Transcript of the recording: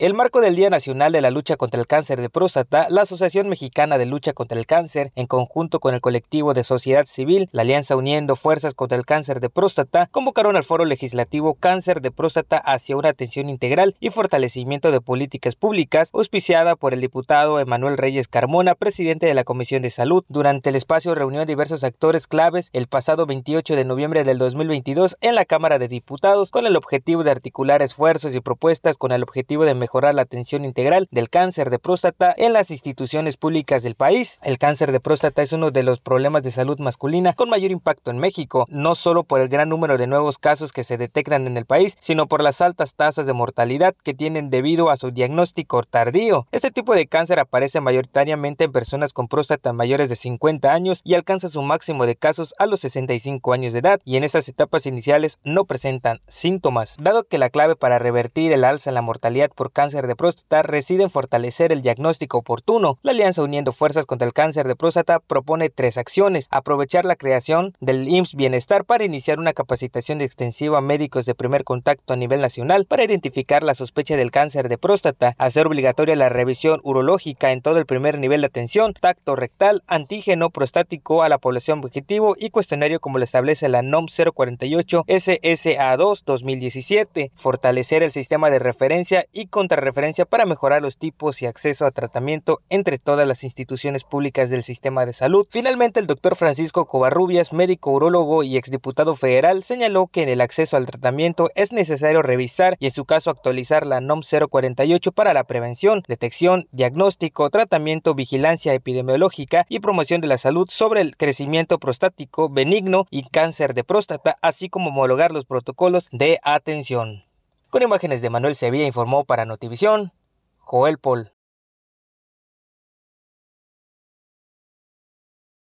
El marco del Día Nacional de la Lucha contra el Cáncer de Próstata, la Asociación Mexicana de Lucha contra el Cáncer, en conjunto con el colectivo de sociedad civil, la Alianza Uniendo Fuerzas contra el Cáncer de Próstata, convocaron al foro legislativo Cáncer de Próstata hacia una atención integral y fortalecimiento de políticas públicas, auspiciada por el diputado Emanuel Reyes Carmona, presidente de la Comisión de Salud. Durante el espacio reunió diversos actores claves el pasado 28 de noviembre del 2022 en la Cámara de Diputados con el objetivo de articular esfuerzos y propuestas con el objetivo de mejorar la atención integral del cáncer de próstata en las instituciones públicas del país. El cáncer de próstata es uno de los problemas de salud masculina con mayor impacto en México, no solo por el gran número de nuevos casos que se detectan en el país, sino por las altas tasas de mortalidad que tienen debido a su diagnóstico tardío. Este tipo de cáncer aparece mayoritariamente en personas con próstata mayores de 50 años y alcanza su máximo de casos a los 65 años de edad y en esas etapas iniciales no presentan síntomas. Dado que la clave para revertir el alza en la mortalidad por cáncer de próstata reside en fortalecer el diagnóstico oportuno. La Alianza Uniendo Fuerzas contra el Cáncer de Próstata propone tres acciones. Aprovechar la creación del IMSS Bienestar para iniciar una capacitación extensiva a médicos de primer contacto a nivel nacional para identificar la sospecha del cáncer de próstata. Hacer obligatoria la revisión urológica en todo el primer nivel de atención, tacto rectal, antígeno prostático a la población objetivo y cuestionario como lo establece la NOM 048 SSA2 2017. Fortalecer el sistema de referencia y con referencia para mejorar los tipos y acceso a tratamiento entre todas las instituciones públicas del sistema de salud. Finalmente, el doctor Francisco Covarrubias, médico urólogo y exdiputado federal, señaló que en el acceso al tratamiento es necesario revisar y en su caso actualizar la NOM 048 para la prevención, detección, diagnóstico, tratamiento, vigilancia epidemiológica y promoción de la salud sobre el crecimiento prostático benigno y cáncer de próstata, así como homologar los protocolos de atención. Con imágenes de Manuel Sevilla informó para Notivisión, Joel Pol.